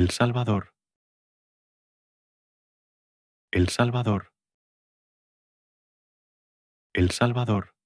El Salvador. El Salvador. El Salvador.